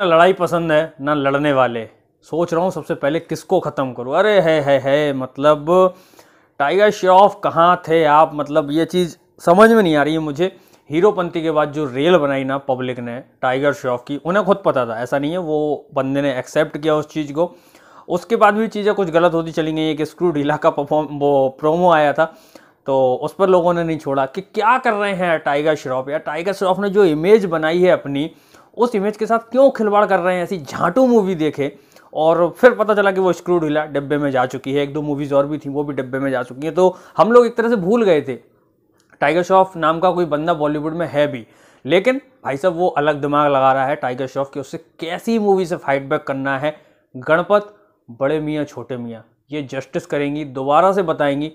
ना लड़ाई पसंद है ना लड़ने वाले सोच रहा हूँ सबसे पहले किसको ख़त्म करूँ अरे है है है मतलब टाइगर श्रॉफ कहाँ थे आप मतलब ये चीज़ समझ में नहीं आ रही है मुझे हीरोपंती के बाद जो रेल बनाई ना पब्लिक ने टाइगर श्रॉफ की उन्हें खुद पता था ऐसा नहीं है वो बंदे ने एक्सेप्ट किया उस चीज़ को उसके बाद भी चीज़ें कुछ गलत होती चली गई एक स्क्रू ढीला का परफॉर्म वो प्रोमो आया था तो उस पर लोगों ने नहीं छोड़ा कि क्या कर रहे हैं टाइगर श्रॉफ या टाइगर श्रॉफ ने जो इमेज बनाई है अपनी उस इमेज के साथ क्यों खिलवाड़ कर रहे हैं ऐसी झांटू मूवी देखे और फिर पता चला कि वो स्क्रू ढीला डिब्बे में जा चुकी है एक दो मूवीज़ और भी थी वो भी डिब्बे में जा चुकी हैं तो हम लोग एक तरह से भूल गए थे टाइगर श्रॉफ नाम का कोई बंदा बॉलीवुड में है भी लेकिन भाई साहब वो अलग दिमाग लगा रहा है टाइगर श्रॉफ कि उससे कैसी मूवी से फाइट बैक करना है गणपत बड़े मियाँ छोटे मियाँ ये जस्टिस करेंगी दोबारा से बताएंगी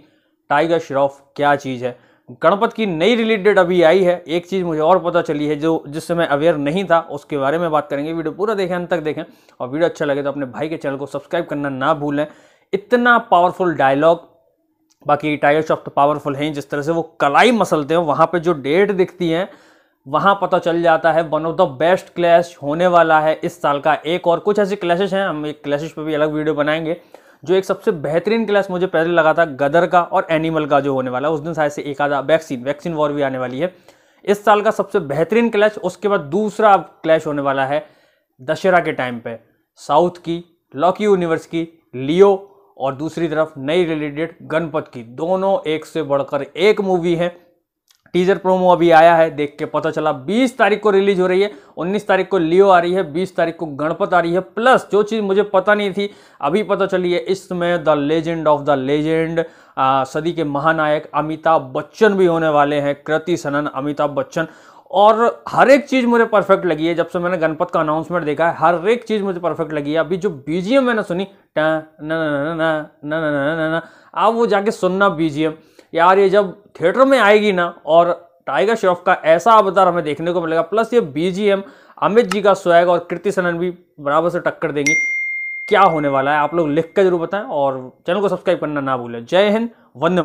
टाइगर श्रॉफ क्या चीज़ है गणपत की नई रिलेटेड अभी आई है एक चीज़ मुझे और पता चली है जो जिससे मैं अवेयर नहीं था उसके बारे में बात करेंगे वीडियो पूरा देखें अंत तक देखें और वीडियो अच्छा लगे तो अपने भाई के चैनल को सब्सक्राइब करना ना भूलें इतना पावरफुल डायलॉग बाकी टाइगर शॉप तो पावरफुल हैं जिस तरह से वो कलाई मसलते हैं वहाँ पर जो डेट दिखती हैं वहाँ पता चल जाता है one of the best clash होने वाला है इस साल का एक और कुछ ऐसे क्लैशेज हैं हम एक क्लैशेज पर भी अलग वीडियो बनाएंगे जो एक सबसे बेहतरीन क्लास मुझे पहले लगा था गदर का और एनिमल का जो होने वाला है उस दिन शायद से एक आधा वैक्सीन वैक्सीन वॉर भी आने वाली है इस साल का सबसे बेहतरीन क्लैश उसके बाद दूसरा क्लैश होने वाला है दशहरा के टाइम पे साउथ की लॉकी यूनिवर्स की लियो और दूसरी तरफ नई रिलेटेड गणपत की दोनों एक से बढ़कर एक मूवी है टीजर प्रोमो अभी आया है देख के पता चला 20 तारीख को रिलीज हो रही है 19 तारीख को लियो आ रही है 20 तारीख को गणपत आ रही है प्लस जो चीज़ मुझे पता नहीं थी अभी पता चली है इसमें the legend of the legend सदी के महानायक अमिताभ बच्चन भी होने वाले हैं कृति सनन अमिताभ बच्चन और हर एक चीज़ मुझे परफेक्ट लगी है जब से मैंने गणपत का अनाउंसमेंट देखा है हर एक चीज़ मुझे परफेक्ट लगी है अभी जो बीजीएम मैंने सुनी न न न न न न न न न न वो जाके सुनना बीजीएम यार ये जब थिएटर में आएगी ना और टाइगर श्रॉफ का ऐसा अवतार हमें देखने को मिलेगा प्लस ये बीजीएम अमित जी का स्वैग और कृति सनन भी बराबर से टक्कर देंगी क्या होने वाला है आप लोग लिख कर जरूर बताएं और चैनल को सब्सक्राइब करना ना भूलें जय हिंद वंदे